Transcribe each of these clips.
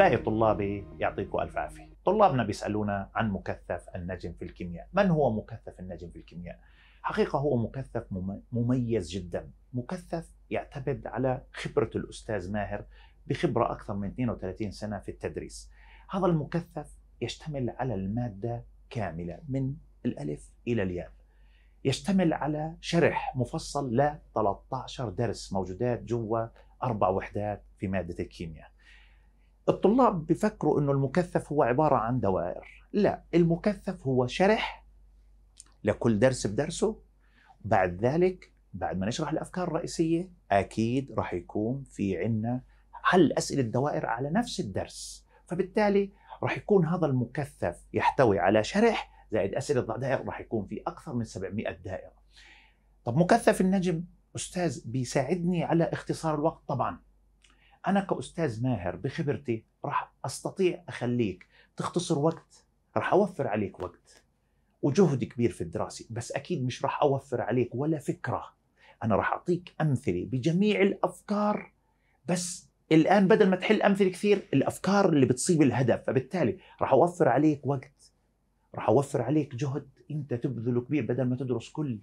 باقي طلابي يعطيكم الف عافيه طلابنا بيسالونا عن مكثف النجم في الكيمياء من هو مكثف النجم في الكيمياء حقيقه هو مكثف مميز جدا مكثف يعتمد على خبره الاستاذ ماهر بخبره اكثر من 32 سنه في التدريس هذا المكثف يشتمل على الماده كامله من الالف الى الياء يشتمل على شرح مفصل ل 13 درس موجودات جوا اربع وحدات في ماده الكيمياء الطلاب بفكروا انه المكثف هو عباره عن دوائر لا المكثف هو شرح لكل درس بدرسه بعد ذلك بعد ما نشرح الافكار الرئيسيه اكيد راح يكون في عنا حل اسئله الدوائر على نفس الدرس فبالتالي راح يكون هذا المكثف يحتوي على شرح زائد اسئله الدائر راح يكون في اكثر من 700 دائره طب مكثف النجم استاذ بيساعدني على اختصار الوقت طبعا انا كاستاذ ماهر بخبرتي راح استطيع اخليك تختصر وقت راح اوفر عليك وقت وجهد كبير في الدراسه بس اكيد مش راح اوفر عليك ولا فكره انا راح اعطيك امثله بجميع الافكار بس الان بدل ما تحل امثله كثير الافكار اللي بتصيب الهدف فبالتالي راح اوفر عليك وقت راح اوفر عليك جهد انت تبذله كبير بدل ما تدرس كل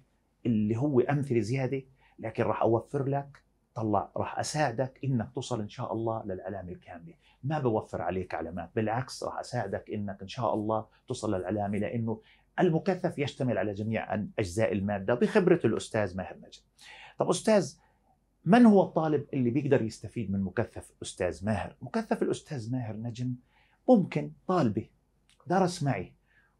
اللي هو امثله زياده لكن راح اوفر لك طلع راح اساعدك انك توصل ان شاء الله للعلامه الكامله ما بوفر عليك علامات بالعكس راح اساعدك انك ان شاء الله توصل للعلامه لانه المكثف يشتمل على جميع اجزاء الماده بخبره الاستاذ ماهر نجم طب استاذ من هو الطالب اللي بيقدر يستفيد من مكثف استاذ ماهر مكثف الاستاذ ماهر نجم ممكن طالبي درس معي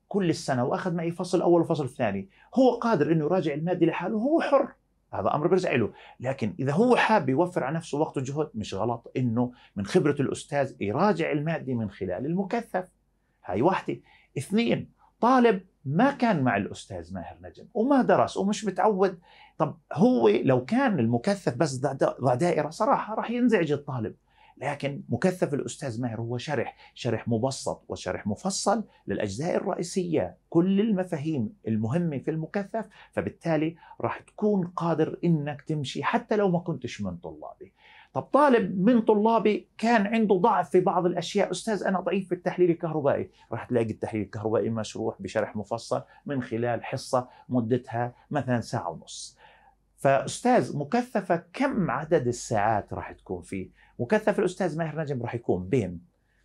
كل السنه واخذ معي فصل اول وفصل ثاني هو قادر انه يراجع الماده لحاله هو حر هذا امر برجع له لكن اذا هو حاب يوفر على نفسه وقت وجهد مش غلط انه من خبره الاستاذ يراجع الماده من خلال المكثف هاي واحده اثنين طالب ما كان مع الاستاذ ماهر نجم وما درس ومش متعود طب هو لو كان المكثف بس ضع دائره صراحه راح ينزعج الطالب لكن مكثف الأستاذ ماهر هو شرح شرح مبسط وشرح مفصل للأجزاء الرئيسية كل المفاهيم المهمة في المكثف فبالتالي راح تكون قادر إنك تمشي حتى لو ما كنتش من طلابي طب طالب من طلابي كان عنده ضعف في بعض الاشياء استاذ انا ضعيف في التحليل الكهربائي راح تلاقي التحليل الكهربائي مشروح بشرح مفصل من خلال حصه مدتها مثلا ساعه ونص فاستاذ مكثفه كم عدد الساعات راح تكون فيه؟ مكثف الاستاذ ماهر نجم راح يكون بين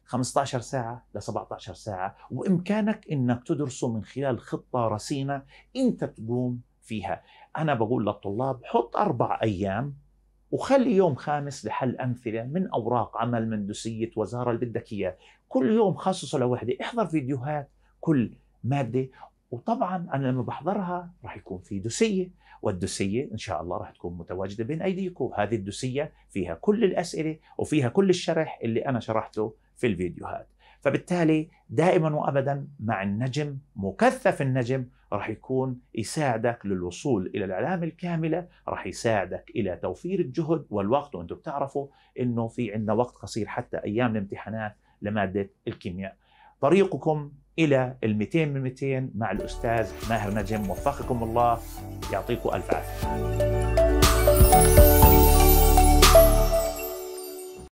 15 ساعة ل 17 ساعة وإمكانك أنك تدرسه من خلال خطة رسينة أنت تقوم فيها أنا بقول للطلاب حط أربع أيام وخلي يوم خامس لحل أمثلة من أوراق عمل مندوسية وزارة اللي بدك إياه كل يوم خصصه لوحدة احضر فيديوهات كل مادة وطبعا أنا لما بحضرها راح يكون في دوسية والدوسيه ان شاء الله راح تكون متواجده بين ايديكم، هذه الدوسيه فيها كل الاسئله وفيها كل الشرح اللي انا شرحته في الفيديوهات، فبالتالي دائما وابدا مع النجم مكثف النجم راح يكون يساعدك للوصول الى العلامه الكامله، راح يساعدك الى توفير الجهد والوقت وانتم بتعرفوا انه في عندنا وقت قصير حتى ايام الامتحانات لماده الكيمياء، طريقكم الى ال 200 من 200 مع الاستاذ ماهر نجم وفقكم الله يعطيكم الف عافيه